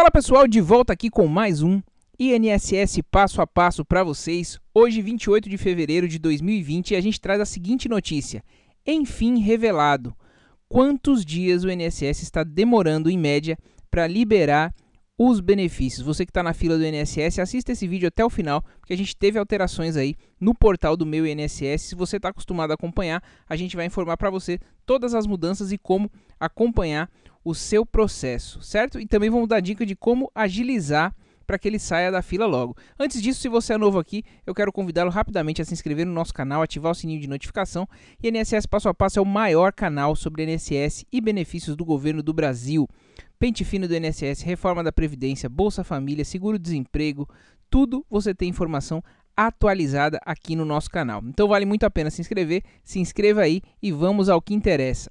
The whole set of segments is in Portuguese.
Fala pessoal, de volta aqui com mais um INSS passo a passo para vocês. Hoje, 28 de fevereiro de 2020, a gente traz a seguinte notícia: enfim revelado quantos dias o INSS está demorando em média para liberar os benefícios. Você que está na fila do INSS, assista esse vídeo até o final, porque a gente teve alterações aí no portal do Meu INSS. Se você está acostumado a acompanhar, a gente vai informar para você todas as mudanças e como acompanhar o seu processo, certo? E também vamos dar dica de como agilizar para que ele saia da fila logo. Antes disso, se você é novo aqui, eu quero convidá-lo rapidamente a se inscrever no nosso canal, ativar o sininho de notificação. E INSS Passo a Passo é o maior canal sobre INSS e benefícios do governo do Brasil. Pente fino do INSS, reforma da Previdência, Bolsa Família, seguro-desemprego, tudo você tem informação atualizada aqui no nosso canal. Então vale muito a pena se inscrever, se inscreva aí e vamos ao que interessa.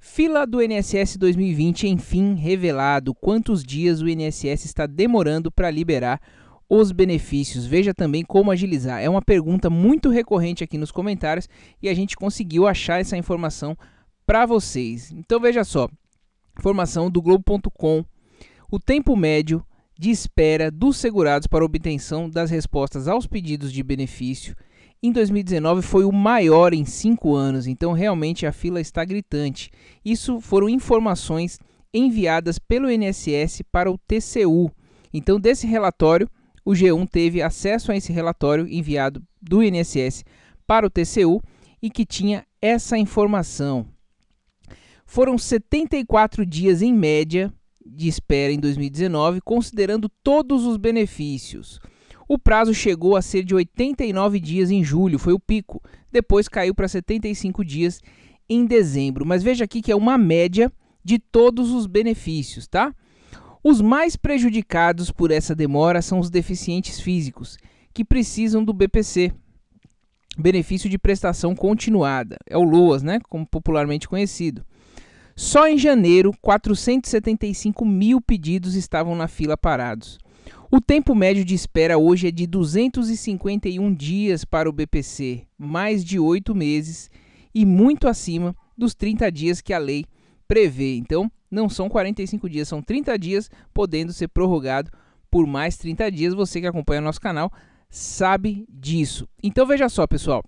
Fila do INSS 2020, enfim, revelado quantos dias o INSS está demorando para liberar os benefícios. Veja também como agilizar. É uma pergunta muito recorrente aqui nos comentários e a gente conseguiu achar essa informação para vocês. Então veja só, informação do globo.com. O tempo médio de espera dos segurados para obtenção das respostas aos pedidos de benefício em 2019 foi o maior em cinco anos, então realmente a fila está gritante. Isso foram informações enviadas pelo INSS para o TCU. Então, desse relatório, o G1 teve acesso a esse relatório enviado do INSS para o TCU e que tinha essa informação. Foram 74 dias em média de espera em 2019, considerando todos os benefícios. O prazo chegou a ser de 89 dias em julho, foi o pico. Depois caiu para 75 dias em dezembro. Mas veja aqui que é uma média de todos os benefícios, tá? Os mais prejudicados por essa demora são os deficientes físicos, que precisam do BPC, benefício de prestação continuada, é o LOAS, né, como popularmente conhecido. Só em janeiro, 475 mil pedidos estavam na fila parados. O tempo médio de espera hoje é de 251 dias para o BPC, mais de oito meses e muito acima dos 30 dias que a lei prevê. Então, não são 45 dias, são 30 dias, podendo ser prorrogado por mais 30 dias. Você que acompanha nosso canal sabe disso. Então, veja só, pessoal.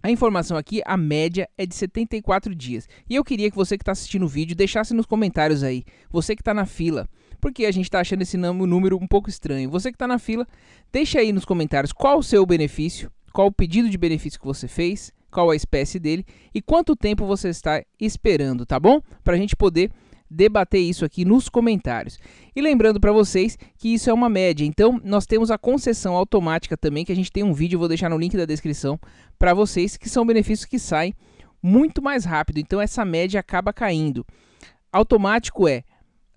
A informação aqui, a média é de 74 dias. E eu queria que você que está assistindo o vídeo deixasse nos comentários aí, você que está na fila, porque a gente está achando esse número um pouco estranho. Você que está na fila, deixa aí nos comentários qual o seu benefício, qual o pedido de benefício que você fez, qual a espécie dele e quanto tempo você está esperando, tá bom? Para a gente poder debater isso aqui nos comentários. E lembrando para vocês que isso é uma média, então nós temos a concessão automática também, que a gente tem um vídeo, vou deixar no link da descrição para vocês, que são benefícios que saem muito mais rápido, então essa média acaba caindo. Automático é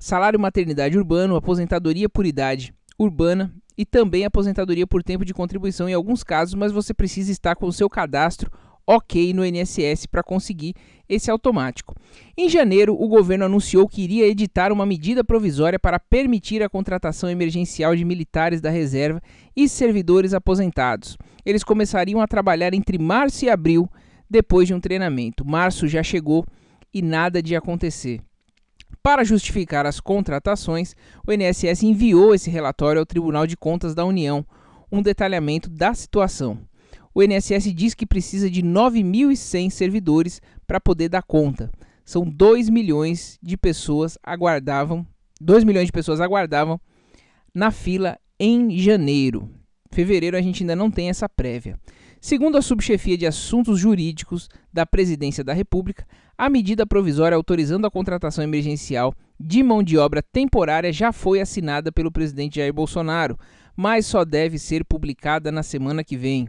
salário maternidade urbano, aposentadoria por idade urbana e também aposentadoria por tempo de contribuição em alguns casos, mas você precisa estar com o seu cadastro ok no INSS para conseguir esse automático. Em janeiro, o governo anunciou que iria editar uma medida provisória para permitir a contratação emergencial de militares da reserva e servidores aposentados. Eles começariam a trabalhar entre março e abril, depois de um treinamento. Março já chegou e nada de acontecer. Para justificar as contratações, o INSS enviou esse relatório ao Tribunal de Contas da União, um detalhamento da situação. O INSS diz que precisa de 9.100 servidores para poder dar conta. São 2 milhões de pessoas aguardavam, 2 milhões de pessoas aguardavam na fila em janeiro. Fevereiro a gente ainda não tem essa prévia. Segundo a subchefia de assuntos jurídicos da Presidência da República, a medida provisória autorizando a contratação emergencial de mão de obra temporária já foi assinada pelo presidente Jair Bolsonaro, mas só deve ser publicada na semana que vem.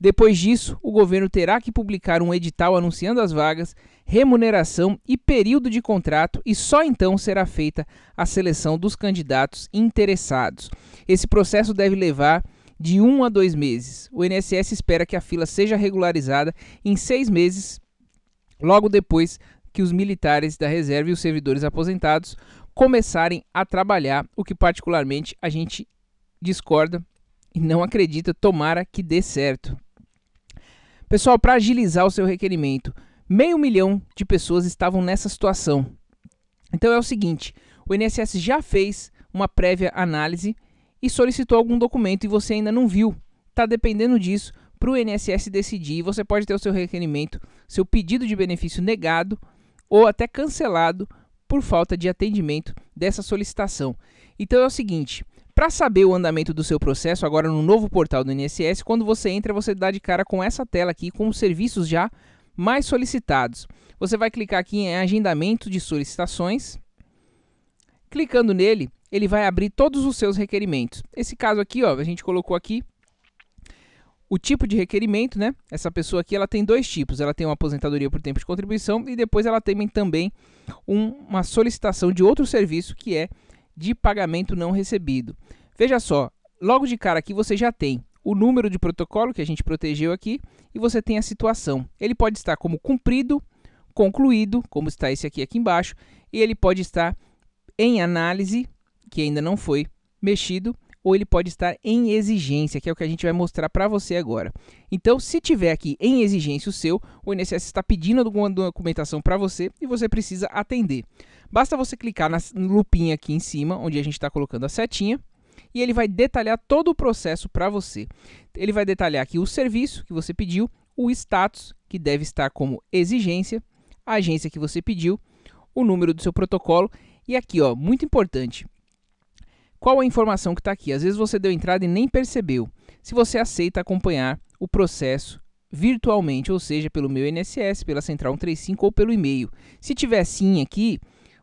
Depois disso, o governo terá que publicar um edital anunciando as vagas, remuneração e período de contrato, e só então será feita a seleção dos candidatos interessados. Esse processo deve levar de 1 um a 2 meses. O INSS espera que a fila seja regularizada em 6 meses, logo depois que os militares da reserva e os servidores aposentados começarem a trabalhar, o que particularmente a gente discorda e não acredita, tomara que dê certo. Pessoal, para agilizar o seu requerimento, meio milhão de pessoas estavam nessa situação. Então é o seguinte, o INSS já fez uma prévia análise e solicitou algum documento e você ainda não viu. Está dependendo disso para o INSS decidir. Você pode ter o seu requerimento, seu pedido de benefício negado ou até cancelado por falta de atendimento dessa solicitação. Então é o seguinte, para saber o andamento do seu processo agora no novo portal do INSS, quando você entra, você dá de cara com essa tela aqui com os serviços já mais solicitados. Você vai clicar aqui em agendamento de solicitações. Clicando nele, ele vai abrir todos os seus requerimentos. Esse caso aqui, ó, a gente colocou aqui o tipo de requerimento, né? Essa pessoa aqui, ela tem dois tipos. Ela tem uma aposentadoria por tempo de contribuição e depois ela tem também um, uma solicitação de outro serviço que é de pagamento não recebido. Veja só, logo de cara aqui você já tem o número de protocolo que a gente protegeu aqui e você tem a situação. Ele pode estar como cumprido, concluído, como está esse aqui aqui embaixo, e ele pode estar em análise que ainda não foi mexido ou ele pode estar em exigência, que é o que a gente vai mostrar para você agora. Então, se tiver aqui em exigência o seu, o INSS está pedindo alguma documentação para você e você precisa atender. Basta você clicar na lupinha aqui em cima, onde a gente está colocando a setinha, e ele vai detalhar todo o processo para você. Ele vai detalhar aqui o serviço que você pediu, o status, que deve estar como exigência, a agência que você pediu, o número do seu protocolo, e aqui, ó, muito importante, qual a informação que está aqui? Às vezes você deu entrada e nem percebeu. Se você aceita acompanhar o processo virtualmente, ou seja, pelo meu INSS, pela Central 135 ou pelo e-mail. Se tiver sim aqui,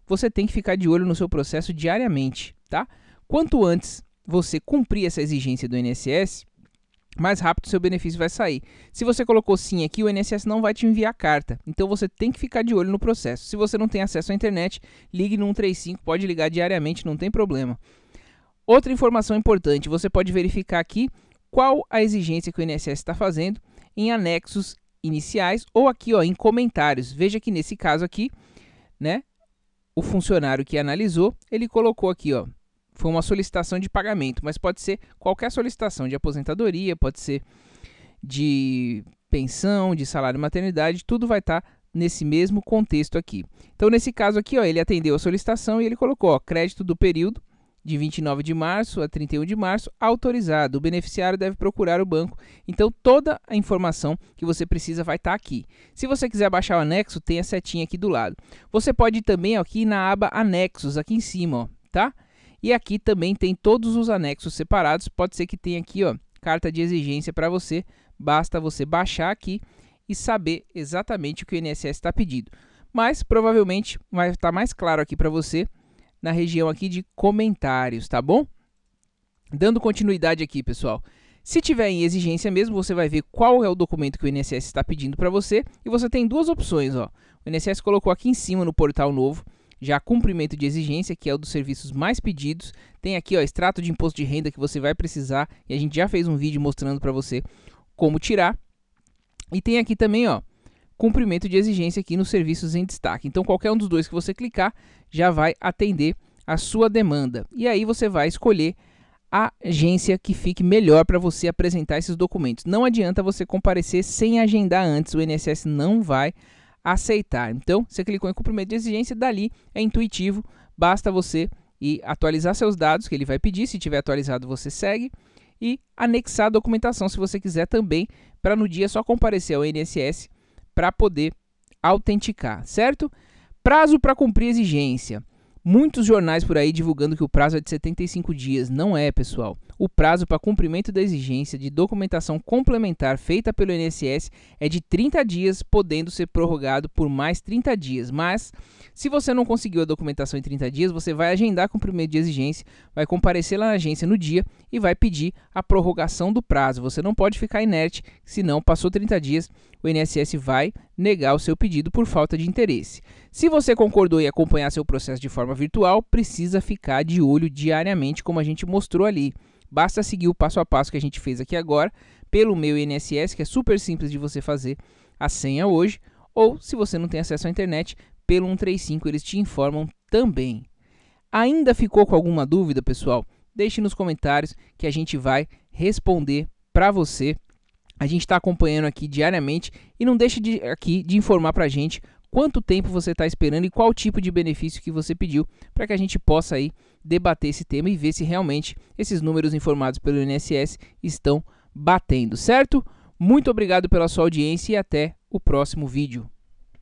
você tem que ficar de olho no seu processo diariamente, tá? Quanto antes você cumprir essa exigência do INSS, mais rápido seu benefício vai sair. Se você colocou sim aqui, o INSS não vai te enviar carta. Então você tem que ficar de olho no processo. Se você não tem acesso à internet, ligue no 135, pode ligar diariamente, não tem problema. Outra informação importante, você pode verificar aqui qual a exigência que o INSS está fazendo em anexos iniciais ou aqui ó, em comentários. Veja que nesse caso aqui, né, o funcionário que analisou, ele colocou aqui, ó, foi uma solicitação de pagamento, mas pode ser qualquer solicitação de aposentadoria, pode ser de pensão, de salário maternidade, tudo vai estar tá nesse mesmo contexto aqui. Então, nesse caso aqui, ó, ele atendeu a solicitação e ele colocou ó, crédito do período de 29 de março a 31 de março, autorizado. O beneficiário deve procurar o banco. Então, toda a informação que você precisa vai estar tá aqui. Se você quiser baixar o anexo, tem a setinha aqui do lado. Você pode ir também ó, aqui na aba Anexos, aqui em cima, ó, tá? E aqui também tem todos os anexos separados. Pode ser que tenha aqui, ó, carta de exigência para você. Basta você baixar aqui e saber exatamente o que o INSS está pedindo. Mas provavelmente vai estar tá mais claro aqui para você na região aqui de comentários, tá bom? Dando continuidade aqui, pessoal. Se tiver em exigência mesmo, você vai ver qual é o documento que o INSS está pedindo para você e você tem duas opções, ó. O INSS colocou aqui em cima no portal novo já cumprimento de exigência, que é o dos serviços mais pedidos. Tem aqui, ó, extrato de imposto de renda que você vai precisar e a gente já fez um vídeo mostrando para você como tirar. E tem aqui também, ó, cumprimento de exigência aqui nos serviços em destaque. Então, qualquer um dos dois que você clicar já vai atender a sua demanda. E aí você vai escolher a agência que fique melhor para você apresentar esses documentos. Não adianta você comparecer sem agendar antes, o INSS não vai aceitar. Então, você clicou em cumprimento de exigência, dali é intuitivo, basta você ir atualizar seus dados que ele vai pedir, se tiver atualizado você segue e anexar a documentação se você quiser também, para no dia só comparecer ao INSS para poder autenticar, certo? Prazo para cumprir exigência. Muitos jornais por aí divulgando que o prazo é de 75 dias. Não é, pessoal o prazo para cumprimento da exigência de documentação complementar feita pelo INSS é de 30 dias, podendo ser prorrogado por mais 30 dias. Mas, se você não conseguiu a documentação em 30 dias, você vai agendar cumprimento de exigência, vai comparecer lá na agência no dia e vai pedir a prorrogação do prazo. Você não pode ficar inerte, senão passou 30 dias, o INSS vai negar o seu pedido por falta de interesse. Se você concordou em acompanhar seu processo de forma virtual, precisa ficar de olho diariamente, como a gente mostrou ali. Basta seguir o passo a passo que a gente fez aqui agora pelo meu INSS, que é super simples de você fazer a senha hoje, ou se você não tem acesso à internet, pelo 135 eles te informam também. Ainda ficou com alguma dúvida, pessoal? Deixe nos comentários que a gente vai responder para você. A gente está acompanhando aqui diariamente e não deixe de, aqui de informar para a gente quanto tempo você está esperando e qual tipo de benefício que você pediu, para que a gente possa aí debater esse tema e ver se realmente esses números informados pelo INSS estão batendo, certo? Muito obrigado pela sua audiência e até o próximo vídeo.